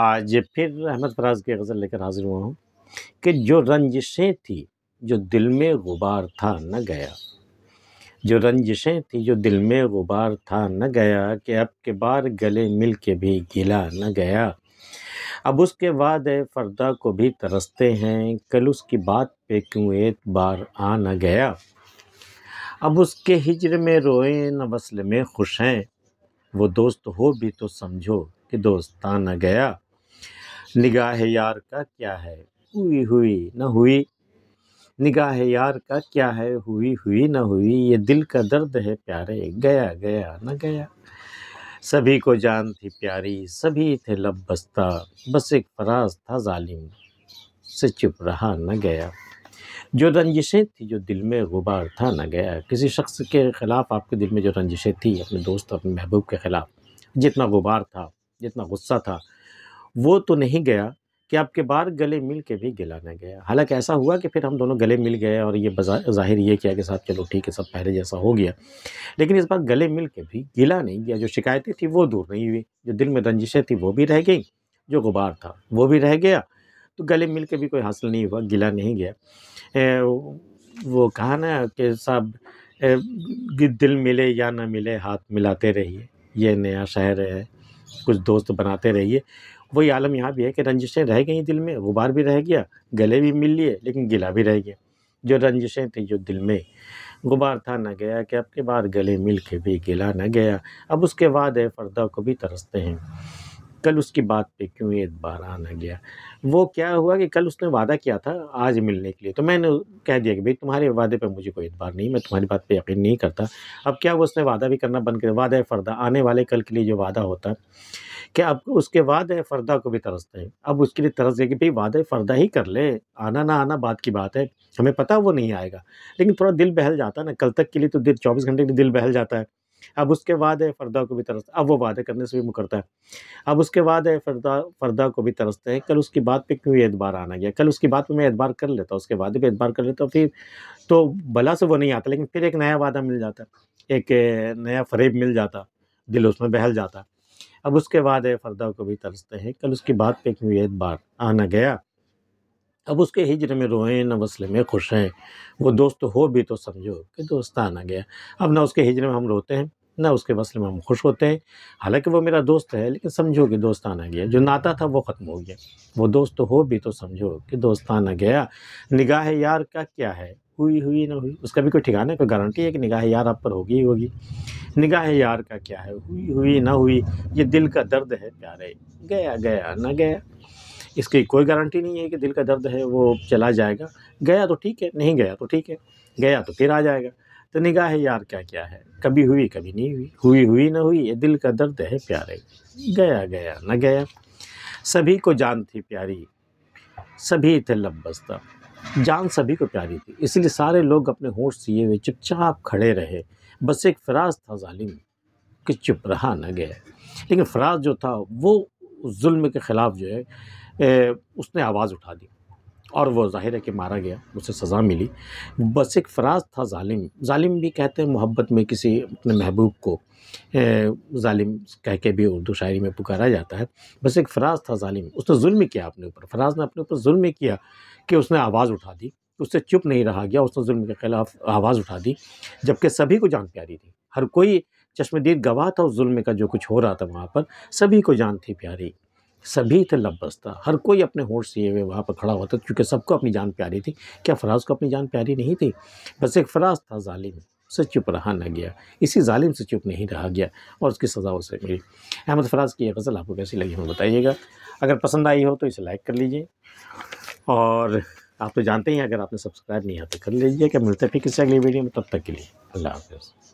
आज फिर अहमद फराज की गज़ल लेकर हाज़िर हुआ हूँ कि जो रंजिशें थी जो दिल में गुबार था न गया जो रंजिशें थी जो दिल में गुबार था न गया कि अब के बार गले मिल के भी गिला न गया अब उसके बाद फरदा को भी तरसते हैं कल उसकी बात पे क्यों एक बार आ न गया अब उसके हिजर में रोए न वसल में खुश हैं वो दोस्त हो भी तो समझो कि आ न गया निगाह यार का क्या है हुई हुई न हुई निगाह यार का क्या है हुई हुई न हुई ये दिल का दर्द है प्यारे गया गया न गया सभी को जान थी प्यारी सभी थे लब बस्ता बस एक फराज था जालिम से चुप रहा न गया जो रंजिशें थी जो दिल में गुबार था न गया किसी शख्स के ख़िलाफ़ आपके दिल में जो रंजिशें थी अपने दोस्त अपने महबूब के ख़िलाफ़ जितना गुबार था जितना गुस्सा था वो तो नहीं गया कि आपके बार गले मिल के भी गिला ना गया हालांकि ऐसा हुआ कि फिर हम दोनों गले मिल गए और ये जाहिर ये किया कि साहब चलो ठीक है सब पहले जैसा हो गया लेकिन इस बार गले मिल के भी गिला नहीं गया जो शिकायतें थी वो दूर नहीं हुई जो दिल में रंजिशें थी वो भी रह गई जो गुबार था वो भी रह गया तो गले मिल के भी कोई हासिल नहीं हुआ गिला नहीं गया ए, वो कहा ना कि साहब दिल मिले या ना मिले हाथ मिलाते रहिए ये नया शहर है कुछ दोस्त बनाते रहिए वही आलम यहाँ भी है कि रंजिशें रह गई दिल में गुबार भी रह गया गले भी मिल लिए लेकिन गिला भी रह गया जो रंजिशें थी जो दिल में गुबार था न गया कि आपके के बार गले मिल के भी गिला न गया अब उसके बाद है फरदा को भी तरसते हैं कल उसकी बात पे क्यों एतबार आ ना गया वो क्या हुआ कि कल उसने वादा किया था आज मिलने के लिए तो मैंने कह दिया कि भाई तुम्हारे वादे पे मुझे कोई एतबार नहीं मैं तुम्हारी बात पे यकीन नहीं करता अब क्या वो उसने वादा भी करना बंद कर वादा फ़र्दा आने वाले कल के लिए जो वादा होता कि अब उसके बाद है फरदा को भी तरसते हैं अब उसके लिए तरस दे कि भाई वाद है फरदा ही कर ले आना ना आना बात की बात है हमें पता वो नहीं आएगा लेकिन थोड़ा दिल बहल जाता है ना कल तक के लिए तो दिल चौबीस घंटे के लिए दिल बहल जाता है अब उसके बाद है फरदा को भी तरसते अब वो वादे करने से भी मुकरता है अब उसके बाद है फरदा फरदा को भी तरसते हैं कल उसकी बात पे क्यों एतबार आना गया कल उसकी बात पे मैं एतबार कर लेता उसके वादे पे एतबार कर लेता फिर तो भला से वो नहीं आता लेकिन फिर एक नया वादा मिल जाता एक नया फरेब मिल जाता दिल उसमें बहल जाता अब उसके बाद है फरदा को भी तरसते हैं कल उसकी बात पे क्यों ये बार आना गया अब उसके हिजर में रोएं न वसले में खुश हैं वो दोस्त हो भी तो समझो कि दोस्त आना गया अब ना उसके हिजर में हम रोते हैं ना उसके मसले में हम खुश होते हैं हालांकि वो मेरा दोस्त है लेकिन समझो कि दोस्त आना गया जो नाता था वो ख़त्म हो गया वो दोस्त हो भी तो समझो कि दोस्त आना गया निगाह यार का क्या है हुई हुई ना हुई उसका भी कोई ठिकाना कोई गारंटी है कि निगाह यार आप पर होगी ही होगी निगाह यार का क्या है हुई हुई ना हुई ये दिल का दर्द है प्यारे गया गया ना गया इसकी कोई गारंटी नहीं है कि दिल का दर्द है वो चला जाएगा गया तो ठीक है नहीं गया तो ठीक है गया तो फिर आ जाएगा तो निगाह यार क्या क्या है कभी हुई कभी नहीं हुई हुई हुई ना हुई ये दिल का दर्द है प्यारे गया गया ना गया सभी को जान थी प्यारी सभी थे लब बस्ता जान सभी को प्यारी थी इसलिए सारे लोग अपने होश सिए हुए चुपचाप खड़े रहे बस एक फराज था जालिम कि चुप रहा न गया लेकिन फराज जो था वो जुल्म के ख़िलाफ़ जो है ए, उसने आवाज़ उठा दी और वो जाहिर है कि मारा गया उसे सज़ा मिली बस एक फराज था ालिम ालिम भी कहते हैं मोहब्बत में किसी अपने महबूब को ालिम कह के भी उर्दू शायरी में पुकारा जाता है बस एक फराज था ालिम उसने जुल्म किया अपने ऊपर फराज ने अपने ऊपर जुल्म किया कि उसने आवाज़ उठा दी उससे चुप नहीं रहा गया उसने जुल्म के खिलाफ आवाज़ उठा दी जबकि सभी को जान प्यारी थी हर कोई चश्मदीद गवाह था उस जुल्म का जो कुछ हो रहा था वहाँ पर सभी को जान थी प्यारी सभी थे लबस्ता हर कोई अपने होश से हुए वहाँ पर खड़ा हुआ था क्योंकि सबको अपनी जान प्यारी थी क्या फराज को अपनी जान प्यारी नहीं थी बस एक फराज था जालिम से चुप रहा न गया इसी जालिम से चुप नहीं रहा गया और उसकी सज़ा उसे मिली अहमद फराज की यह गज़ल आपको कैसी लगी हमें बताइएगा अगर पसंद आई हो तो इसे लाइक कर लीजिए और आप तो जानते ही अगर आपने सब्सक्राइब नहीं है तो कर लीजिए क्या मिलते फिर किसी अगली वीडियो में तब तक के लिए अल्लाह हाफिज़